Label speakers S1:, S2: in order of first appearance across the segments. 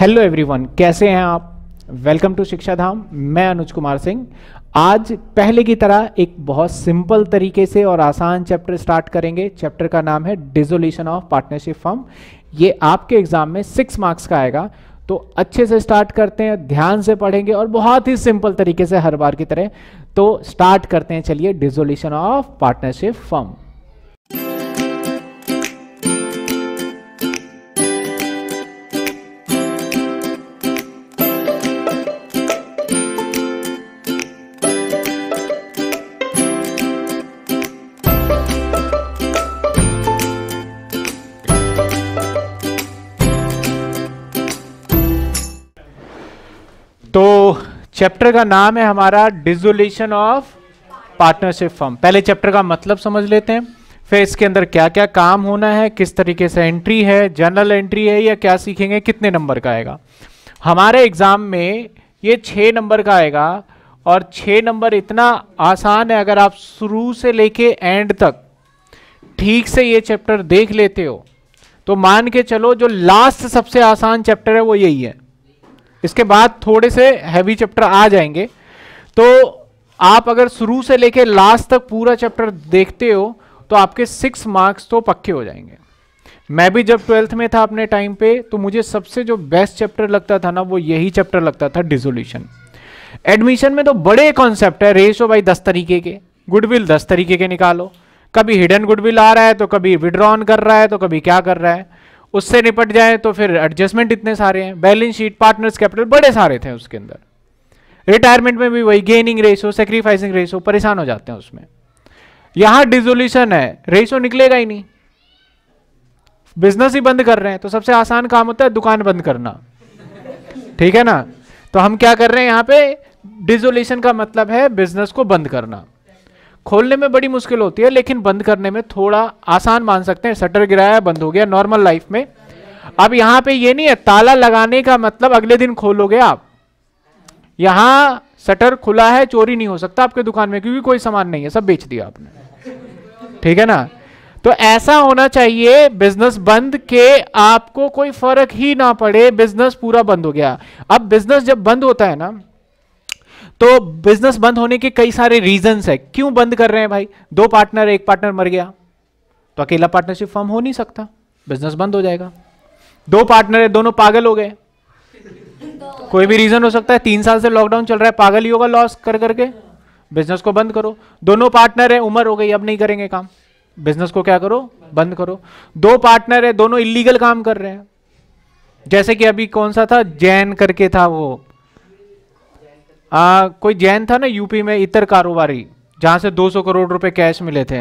S1: Hello everyone कैसे हैं आप वेलकम टू शिक्षा धाम मैं अनुज कुमार सिंह आज पहले की तरह एक बहुत सिंपल तरीके से और आसान चैप्टर स्टार्ट करेंगे चैप्टर का नाम है डिजोल्यूशन ऑफ पार्टनरशिप फॉर्म ये आपके एग्जाम में सिक्स मार्क्स का आएगा तो अच्छे से स्टार्ट करते हैं ध्यान से पढ़ेंगे और बहुत ही सिंपल तरीके से हर बार की तरह तो स्टार्ट करते हैं चलिए dissolution of partnership form chapter का नाम है हमारा डिजोल्यूशन ऑफ पार्टनरशिप फॉर्म पहले चैप्टर का मतलब समझ लेते हैं फिर इसके अंदर क्या क्या काम होना है किस तरीके से एंट्री है जनरल एंट्री है या क्या सीखेंगे कितने नंबर का आएगा हमारे एग्जाम में ये छः नंबर का आएगा और छः नंबर इतना आसान है अगर आप शुरू से लेके एंड तक ठीक से ये चैप्टर देख लेते हो तो मान के चलो जो लास्ट सबसे आसान चैप्टर है वो यही है इसके बाद थोड़े से हैवी चैप्टर आ जाएंगे तो आप अगर शुरू से लेके लास्ट तक पूरा चैप्टर देखते हो तो आपके सिक्स मार्क्स तो पक्के हो जाएंगे मैं भी जब ट्वेल्थ में था अपने टाइम पे तो मुझे सबसे जो बेस्ट चैप्टर लगता था ना वो यही चैप्टर लगता था डिजोल्यूशन एडमिशन में तो बड़े कॉन्सेप्ट है रेशो भाई दस तरीके के गुडविल दस तरीके के निकालो कभी हिडन गुडविल आ रहा है तो कभी विड्रॉन कर रहा है तो कभी क्या कर रहा है उससे निपट जाए तो फिर एडजस्टमेंट इतने सारे हैं बैलेंस शीट पार्टनर्स कैपिटल बड़े सारे थे उसके अंदर रिटायरमेंट में भी वही गेनिंग रेशो सेक्रीफाइसिंग रेशो परेशान हो जाते हैं उसमें यहां डिजोल्यूशन है रेशो निकलेगा ही नहीं बिजनेस ही बंद कर रहे हैं तो सबसे आसान काम होता है दुकान बंद करना ठीक है ना तो हम क्या कर रहे हैं यहां पे डिजोल्यूशन का मतलब है बिजनेस को बंद करना खोलने में बड़ी मुश्किल होती है लेकिन बंद करने में थोड़ा आसान मान सकते हैं शटर गिराया बंद हो गया नॉर्मल लाइफ में अब यहाँ पे ये नहीं है ताला लगाने का मतलब अगले दिन खोलोगे आप यहाँ शटर खुला है चोरी नहीं हो सकता आपके दुकान में क्योंकि कोई सामान नहीं है सब बेच दिया आपने ठीक है ना तो ऐसा होना चाहिए बिजनेस बंद के आपको कोई फर्क ही ना पड़े बिजनेस पूरा बंद हो गया अब बिजनेस जब बंद होता है ना तो बिजनेस बंद होने के कई सारे रीजंस है क्यों बंद कर रहे हैं भाई दो पार्टनर एक पार्टनर मर गया तो अकेला पार्टनरशिप फॉर्म हो नहीं सकता बिजनेस बंद हो जाएगा दो पार्टनर है दोनों पागल हो गए कोई भी रीजन हो सकता है तीन साल से लॉकडाउन चल रहा है पागल ही होगा लॉस कर करके बिजनेस को बंद करो दोनों पार्टनर है उम्र हो गई अब नहीं करेंगे काम बिजनेस को क्या करो बंद करो दो पार्टनर है दोनों इलीगल काम कर रहे हैं जैसे कि अभी कौन सा था जैन करके था वो आ, कोई जैन था ना यूपी में इतर कारोबारी जहां से 200 करोड़ रुपए कैश मिले थे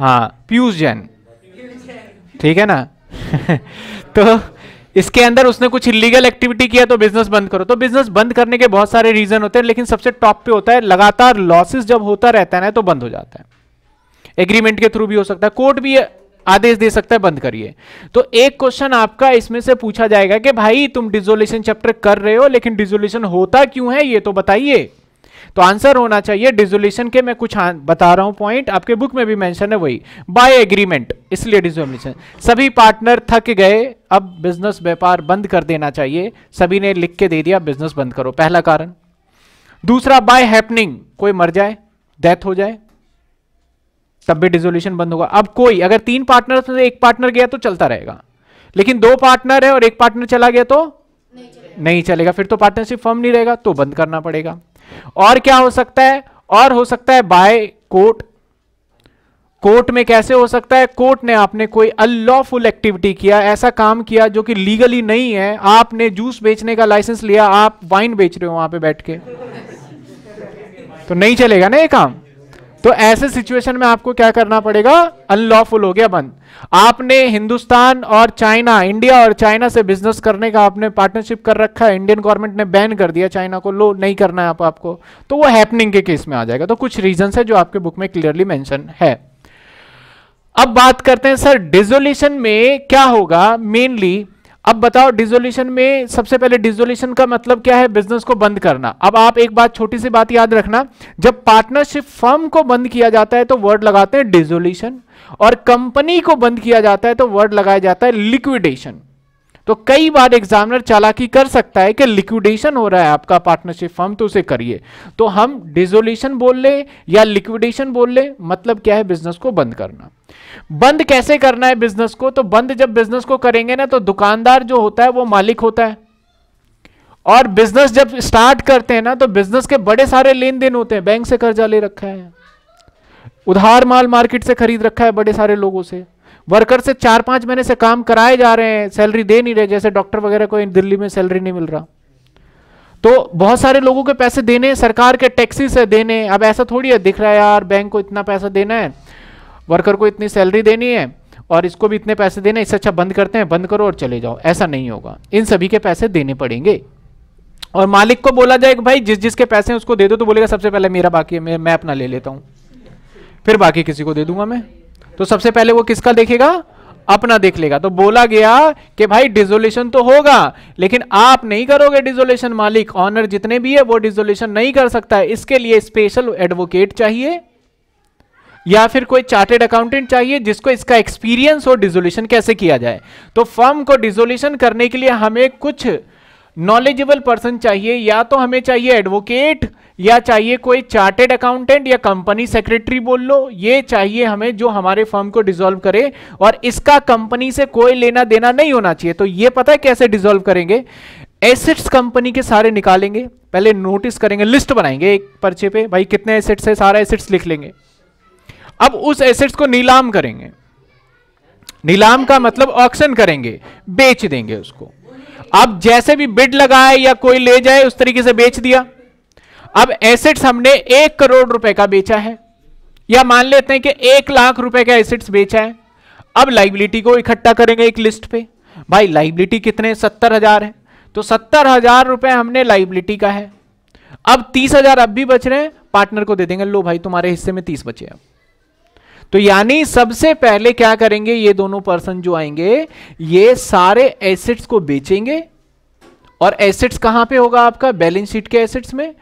S1: हाँ पीयूष जैन ठीक है ना तो इसके अंदर उसने कुछ इलीगल एक्टिविटी किया तो बिजनेस बंद करो तो बिजनेस बंद करने के बहुत सारे रीजन होते हैं लेकिन सबसे टॉप पे होता है लगातार लॉसेस जब होता रहता है ना तो बंद हो जाता है एग्रीमेंट के थ्रू भी हो सकता है कोर्ट भी आदेश दे सकता है बंद करिए तो एक क्वेश्चन आपका इसमें से पूछा जाएगा कि भाई तुम डिजोल्यूशन चैप्टर कर रहे हो लेकिन डिजोल्यूशन होता क्यों है ये तो बताइए तो आंसर होना चाहिए डिजोल्यूशन के मैं कुछ बता रहा हूं पॉइंट आपके बुक में भी मेंशन है वही बाय एग्रीमेंट इसलिए डिजोल्यूशन सभी पार्टनर थक गए अब बिजनेस व्यापार बंद कर देना चाहिए सभी ने लिख के दे दिया बिजनेस बंद करो पहला कारण दूसरा बाय हैपनिंग कोई मर जाए डेथ हो जाए तब भी डिजोल्यूशन बंद होगा अब कोई अगर तीन पार्टनर से तो एक पार्टनर गया तो चलता रहेगा लेकिन दो पार्टनर है और एक पार्टनर चला गया तो नहीं चलेगा, नहीं चलेगा। फिर तो पार्टनरशिप फॉर्म नहीं रहेगा तो बंद करना पड़ेगा और क्या हो सकता है और हो सकता है बाय कोर्ट कोर्ट में कैसे हो सकता है कोर्ट ने आपने कोई अनलॉफुल एक्टिविटी किया ऐसा काम किया जो कि लीगली नहीं है आपने जूस बेचने का लाइसेंस लिया आप वाइन बेच रहे हो वहां पे बैठ के तो नहीं चलेगा ना ये काम तो ऐसे सिचुएशन में आपको क्या करना पड़ेगा अनलॉफुल हो गया बंद आपने हिंदुस्तान और चाइना इंडिया और चाइना से बिजनेस करने का आपने पार्टनरशिप कर रखा है इंडियन गवर्नमेंट ने बैन कर दिया चाइना को लो नहीं करना है आप आपको तो वो हैपनिंग के केस में आ जाएगा तो कुछ रीजन है जो आपके बुक में क्लियरली मैंशन है अब बात करते हैं सर डिजोल्यूशन में क्या होगा मेनली अब बताओ डिजोल्यूशन में सबसे पहले डिजोल्यूशन का मतलब क्या है बिजनेस को बंद करना अब आप एक बात छोटी सी बात याद रखना जब पार्टनरशिप फर्म को बंद किया जाता है तो वर्ड लगाते हैं डिजोल्यूशन और कंपनी को बंद किया जाता है तो वर्ड लगाया जाता है लिक्विडेशन तो कई बार एग्जामिनर चालाकी कर सकता है कि लिक्विडेशन हो रहा है आपका पार्टनरशिप फर्म तो उसे करिए तो हम डिजोल्यूशन बोल ले या लिक्विडेशन बोल ले मतलब क्या है बिजनेस को बंद करना बंद कैसे करना है बिजनेस को तो बंद जब बिजनेस को करेंगे ना तो दुकानदार जो होता है वो मालिक होता है और बिजनेस जब स्टार्ट करते हैं ना तो बिजनेस के बड़े सारे लेन देन होते हैं बैंक से कर्जा ले रखा है उधार माल मार्केट से खरीद रखा है बड़े सारे लोगों से वर्कर से चार पांच महीने से काम कराए जा रहे हैं सैलरी दे नहीं रहे जैसे डॉक्टर वगैरह को दिल्ली में सैलरी नहीं मिल रहा तो बहुत सारे लोगों के पैसे देने सरकार के टैक्सी से देने अब ऐसा थोड़ी है दिख रहा है यार बैंक को इतना पैसा देना है वर्कर को इतनी सैलरी देनी है और इसको भी इतने पैसे देने इससे अच्छा बंद करते हैं बंद करो और चले जाओ ऐसा नहीं होगा इन सभी के पैसे देने पड़ेंगे और मालिक को बोला जाए कि भाई जिस जिसके पैसे हैं उसको दे दो तो बोलेगा सबसे पहले मेरा बाकी है मैं अपना ले लेता हूँ फिर बाकी किसी को दे दूंगा मैं तो सबसे पहले वो किसका देखेगा अपना देख लेगा तो बोला गया कि भाई डिजोल्यूशन तो होगा लेकिन आप नहीं करोगे डिजोल्यूशन मालिक ऑनर जितने भी है वो डिजोल्यूशन नहीं कर सकता है इसके लिए स्पेशल एडवोकेट चाहिए या फिर कोई चार्टेड अकाउंटेंट चाहिए जिसको इसका एक्सपीरियंस हो डिजोल्यूशन कैसे किया जाए तो फर्म को डिजोल्यूशन करने के लिए हमें कुछ नॉलेजेबल पर्सन चाहिए या तो हमें चाहिए एडवोकेट या चाहिए कोई चार्टेड अकाउंटेंट या कंपनी सेक्रेटरी बोल लो ये चाहिए हमें जो हमारे फर्म को डिसॉल्व करे और इसका कंपनी से कोई लेना देना नहीं होना चाहिए तो ये पता है कैसे डिसॉल्व करेंगे एसेट्स कंपनी के सारे निकालेंगे पहले नोटिस करेंगे लिस्ट बनाएंगे एक पर्चे पे भाई कितने एसेट्स है सारा एसेट्स लिख लेंगे अब उस एसेट्स को नीलाम करेंगे नीलाम का मतलब ऑक्शन करेंगे बेच देंगे उसको अब जैसे भी बिड लगाए या कोई ले जाए उस तरीके से बेच दिया अब एसेट्स हमने एक करोड़ रुपए का बेचा है या मान लेते हैं कि एक लाख रुपए का एसेट्स बेचा है अब लाइबिलिटी को इकट्ठा करेंगे एक लिस्ट पे भाई लाइबिलिटी कितने सत्तर हजार है तो सत्तर हजार रुपए हमने लाइबिलिटी का है अब तीस हजार अब भी बच रहे हैं पार्टनर को दे देंगे लो भाई तुम्हारे हिस्से में तीस बचे अब तो यानी सबसे पहले क्या करेंगे ये दोनों पर्सन जो आएंगे ये सारे एसेट्स को बेचेंगे और एसेट्स कहां पे होगा आपका बैलेंस शीट के एसेट्स में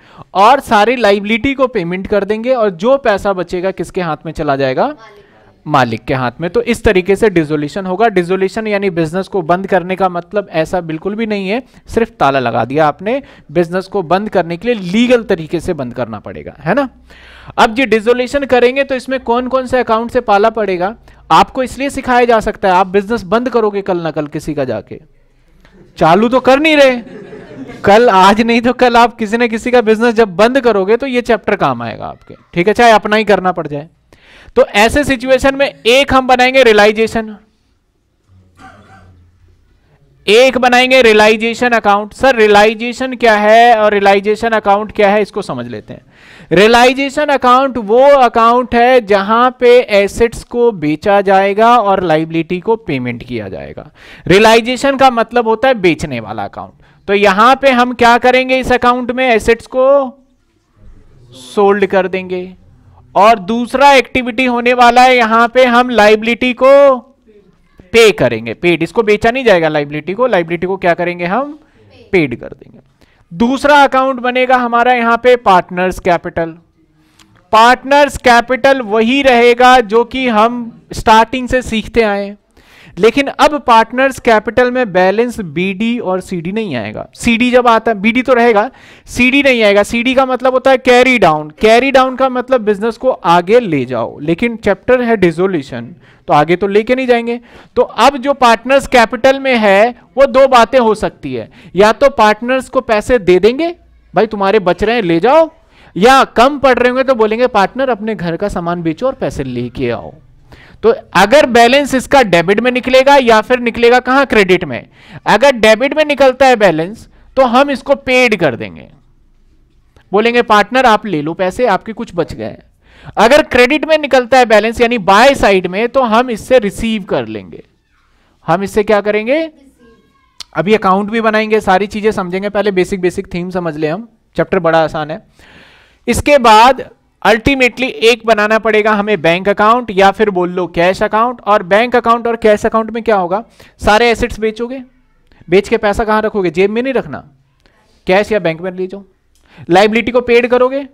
S1: और सारी लाइबिलिटी को पेमेंट कर देंगे और जो पैसा बचेगा किसके हाथ में चला जाएगा मालिक, मालिक के हाथ में तो इस तरीके से डिजोल्यूशन होगा डिजोल्यूशन यानी बिजनेस को बंद करने का मतलब ऐसा बिल्कुल भी नहीं है सिर्फ ताला लगा दिया आपने बिजनेस को बंद करने के लिए लीगल तरीके से बंद करना पड़ेगा है ना अब जी डिजोल्यूशन करेंगे तो इसमें कौन कौन से अकाउंट से पाला पड़ेगा आपको इसलिए सिखाया जा सकता है आप बिजनेस बंद करोगे कल ना कल किसी का जाके चालू तो कर नहीं रहे कल आज नहीं तो कल आप किसी ना किसी का बिजनेस जब बंद करोगे तो ये चैप्टर काम आएगा आपके ठीक है चाहे अपना ही करना पड़ जाए तो ऐसे सिचुएशन में एक हम बनाएंगे रिलाइजेशन एक बनाएंगे रिलाइजेशन अकाउंट सर रिलाइजेशन क्या है और रिलाइजेशन अकाउंट क्या है इसको समझ लेते हैं रिलाइजेशन अकाउंट वो अकाउंट है जहां पे एसेट्स को बेचा जाएगा और लाइबिलिटी को पेमेंट किया जाएगा रिलाइजेशन का मतलब होता है बेचने वाला अकाउंट तो यहां पे हम क्या करेंगे इस अकाउंट में एसेट्स को सोल्ड कर देंगे और दूसरा एक्टिविटी होने वाला है यहां पे हम लाइबिलिटी को पे करेंगे पेड इसको बेचा नहीं जाएगा लाइबिलिटी को लाइबिलिटी को क्या करेंगे हम पेड कर देंगे दूसरा अकाउंट बनेगा हमारा यहां पे पार्टनर्स कैपिटल पार्टनर्स कैपिटल वही रहेगा जो कि हम स्टार्टिंग से सीखते आए लेकिन अब पार्टनर्स कैपिटल में बैलेंस बीडी और सीडी नहीं आएगा सीडी जब आता है बीडी तो रहेगा सीडी नहीं आएगा सीडी का मतलब होता है कैरी डाउन कैरी डाउन का मतलब बिजनेस को आगे ले जाओ लेकिन चैप्टर है डिजोल्यूशन तो आगे तो लेके नहीं जाएंगे तो अब जो पार्टनर्स कैपिटल में है वो दो बातें हो सकती है या तो पार्टनर्स को पैसे दे देंगे भाई तुम्हारे बच रहे हैं ले जाओ या कम पड़ रहे होंगे तो बोलेंगे पार्टनर अपने घर का सामान बेचो और पैसे लेके आओ तो अगर बैलेंस इसका डेबिट में निकलेगा या फिर निकलेगा कहां क्रेडिट में अगर डेबिट में निकलता है बैलेंस तो हम इसको पेड कर देंगे बोलेंगे पार्टनर आप ले लो पैसे आपके कुछ बच गए अगर क्रेडिट में निकलता है बैलेंस यानी बाय साइड में तो हम इससे रिसीव कर लेंगे हम इससे क्या करेंगे अभी अकाउंट भी बनाएंगे सारी चीजें समझेंगे पहले बेसिक बेसिक थीम समझ ले हम चैप्टर बड़ा आसान है इसके बाद अल्टीमेटली एक बनाना पड़ेगा हमें बैंक अकाउंट या फिर बोल लो कैश अकाउंट और बैंक अकाउंट और कैश अकाउंट में क्या होगा सारे एसेट्स बेचोगे बेच के पैसा कहाँ रखोगे जेब में नहीं रखना कैश या बैंक में ले जाओ लाइबिलिटी को पेड करोगे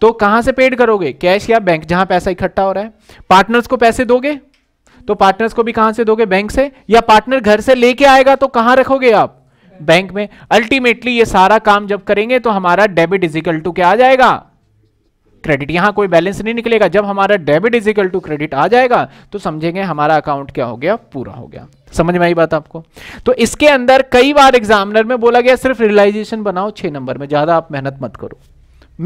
S1: तो कहाँ से पेड करोगे कैश या बैंक जहाँ पैसा इकट्ठा हो रहा है पार्टनर्स को पैसे दोगे तो पार्टनर्स को भी कहां से दोगे बैंक से या पार्टनर घर से लेके आएगा तो कहां रखोगे आप बैंक में अल्टीमेटली ये सारा काम जब करेंगे तो हमारा डेबिट इजिकल टू क्या आ जाएगा क्रेडिट यहां कोई बैलेंस नहीं निकलेगा जब हमारा debit is equal to credit आ जाएगा तो समझेंगे हमारा अकाउंट क्या हो गया पूरा हो गया समझ में आई बात आपको तो इसके अंदर कई बार एग्जामिनर में बोला गया सिर्फ रियलाइजेशन बनाओ छह नंबर में ज़्यादा आप मेहनत मत करो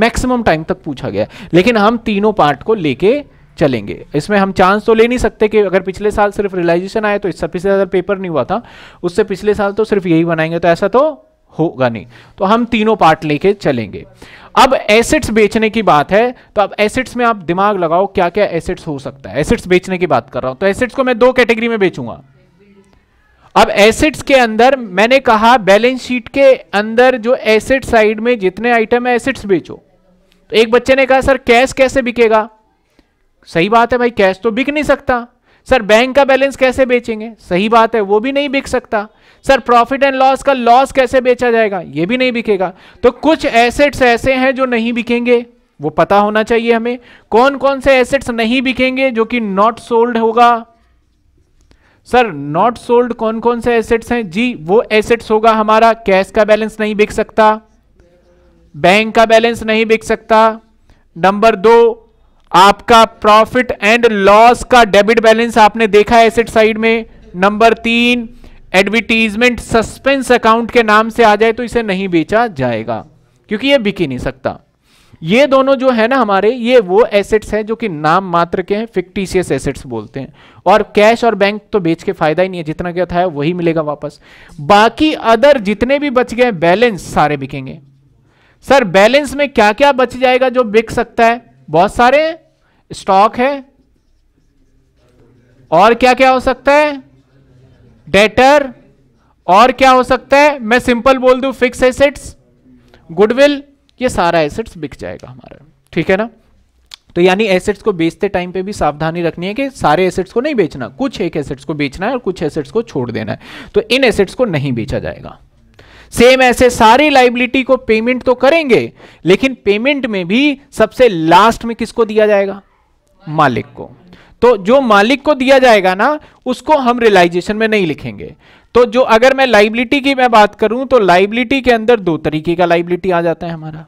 S1: मैक्सिमम टाइम तक पूछा गया लेकिन हम तीनों पार्ट को लेके चलेंगे इसमें हम चांस तो ले नहीं सकते कि अगर पिछले साल सिर्फ रियलाइजेशन आए तो इससे पिछले साल पेपर नहीं हुआ था उससे पिछले साल तो सिर्फ यही बनाएंगे तो ऐसा तो होगा नहीं तो हम तीनों पार्ट लेके चलेंगे अब एसेट्स बेचने की बात है तो अब एसेट्स में आप दिमाग लगाओ क्या क्या एसेट्स हो सकता है एसेट्स बेचने की बात कर रहा हूं तो एसेट्स को मैं दो कैटेगरी में बेचूंगा अब एसेट्स के अंदर मैंने कहा बैलेंस शीट के अंदर जो एसेट साइड में जितने आइटम है एसेट्स बेचो तो एक बच्चे ने कहा सर कैश कैसे बिकेगा सही बात है भाई कैश तो बिक नहीं सकता सर बैंक का बैलेंस कैसे बेचेंगे सही बात है वो भी नहीं बिक सकता सर प्रॉफिट एंड लॉस का लॉस कैसे बेचा जाएगा ये भी नहीं बिकेगा तो कुछ एसेट्स ऐसे हैं जो नहीं बिकेंगे वो पता होना चाहिए हमें कौन कौन से एसेट्स नहीं बिकेंगे जो कि नॉट सोल्ड होगा सर नॉट सोल्ड कौन कौन से एसेट्स हैं जी वो एसेट्स होगा हमारा कैश का बैलेंस नहीं बिक सकता बैंक का बैलेंस नहीं बिक सकता नंबर दो आपका प्रॉफिट एंड लॉस का डेबिट बैलेंस आपने देखा है एसेट साइड में नंबर तीन एडवर्टीजमेंट सस्पेंस अकाउंट के नाम से आ जाए तो इसे नहीं बेचा जाएगा क्योंकि ये बिक ही नहीं सकता ये दोनों जो है ना हमारे ये वो एसेट्स हैं जो कि नाम मात्र के हैं फिक्टिशियस एसेट्स बोलते हैं और कैश और बैंक तो बेच के फायदा ही नहीं है जितना क्या था वही मिलेगा वापस बाकी अदर जितने भी बच गए बैलेंस सारे बिकेंगे सर बैलेंस में क्या क्या बच जाएगा जो बिक सकता है बहुत सारे हैं स्टॉक है और क्या क्या हो सकता है डेटर और क्या हो सकता है मैं सिंपल बोल दू फिक्स एसेट्स गुडविल ये सारा एसेट्स बिक जाएगा हमारा ठीक है ना तो यानी एसेट्स को बेचते टाइम पे भी सावधानी रखनी है कि सारे एसेट्स को नहीं बेचना कुछ एक एसेट्स को बेचना है और कुछ एसेट्स को छोड़ देना है तो इन एसेट्स को नहीं बेचा जाएगा सेम ऐसे सारी लाइबिलिटी को पेमेंट तो करेंगे लेकिन पेमेंट में भी सबसे लास्ट में किसको दिया जाएगा मालिक को तो जो मालिक को दिया जाएगा ना उसको हम रियलाइजेशन में नहीं लिखेंगे तो जो अगर मैं लाइबिलिटी की मैं बात करूं तो लाइबिलिटी के अंदर दो तरीके का लाइबिलिटी आ जाता है हमारा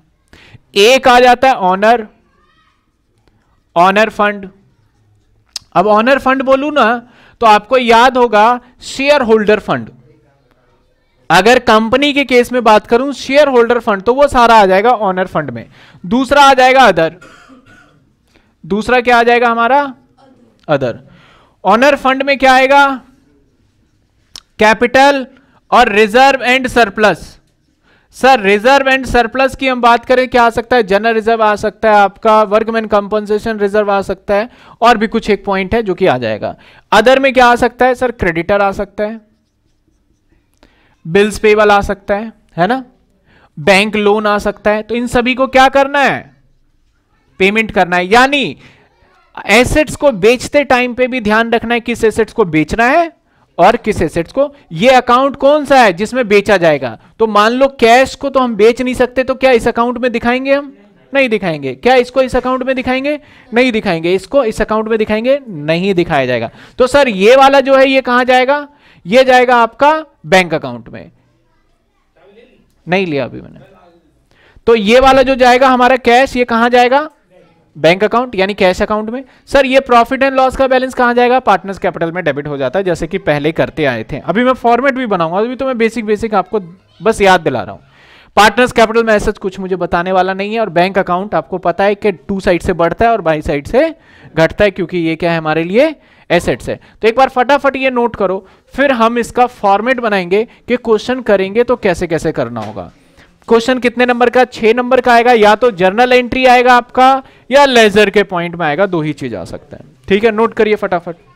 S1: एक आ जाता है ऑनर ऑनर फंड अब ऑनर फंड बोलू ना तो आपको याद होगा शेयर होल्डर फंड अगर कंपनी के केस में बात करूं शेयर होल्डर फंड तो वो सारा आ जाएगा ऑनर फंड में दूसरा आ जाएगा अदर दूसरा क्या आ जाएगा हमारा अदर ऑनर फंड में क्या आएगा कैपिटल और reserve and surplus sir reserve and surplus की हम बात करें क्या आ सकता है जनरल रिजर्व आ सकता है आपका वर्कमैन कंपनसेशन रिजर्व आ सकता है और भी कुछ एक पॉइंट है जो कि आ जाएगा अदर में क्या आ सकता है सर क्रेडिटर आ सकता है बिल्स पेबल आ सकता है है ना बैंक लोन आ सकता है तो इन सभी को क्या करना है पेमेंट करना है यानी एसेट्स को बेचते टाइम पे भी ध्यान रखना है किस एसेट्स को बेचना है और किस एसेट्स को ये अकाउंट कौन सा है जिसमें बेचा जाएगा तो मान लो कैश को तो हम बेच नहीं सकते तो क्या इस अकाउंट में दिखाएंगे हम नहीं दिखाएंगे क्या इसको इस अकाउंट में दिखाएंगे नहीं दिखाएंगे इसको इस अकाउंट में दिखाएंगे नहीं दिखाया जाएगा तो सर ये वाला जो है ये कहा जाएगा ये जाएगा आपका बैंक अकाउंट में नहीं लिया अभी मैंने तो ये वाला जो जाएगा हमारा कैश ये कहां जाएगा बैंक अकाउंट यानी कैश अकाउंट में सर ये प्रॉफिट एंड लॉस का बैलेंस कहाँ जाएगा पार्टनर्स कैपिटल में डेबिट हो जाता है जैसे कि पहले करते आए थे अभी मैं फॉर्मेट भी बनाऊंगा अभी तो मैं बेसिक बेसिक आपको बस याद दिला रहा हूँ पार्टनर्स कैपिटल में ऐसा कुछ मुझे बताने वाला नहीं है और बैंक अकाउंट आपको पता है कि टू साइड से बढ़ता है और बाई साइड से घटता है क्योंकि ये क्या है हमारे लिए एसेट्स है तो एक बार फटाफट ये नोट करो फिर हम इसका फॉर्मेट बनाएंगे कि क्वेश्चन करेंगे तो कैसे कैसे करना होगा क्वेश्चन कितने नंबर का छह नंबर का आएगा या तो जर्नल एंट्री आएगा आपका या लेजर के पॉइंट में आएगा दो ही चीज आ सकते हैं ठीक है नोट करिए फटाफट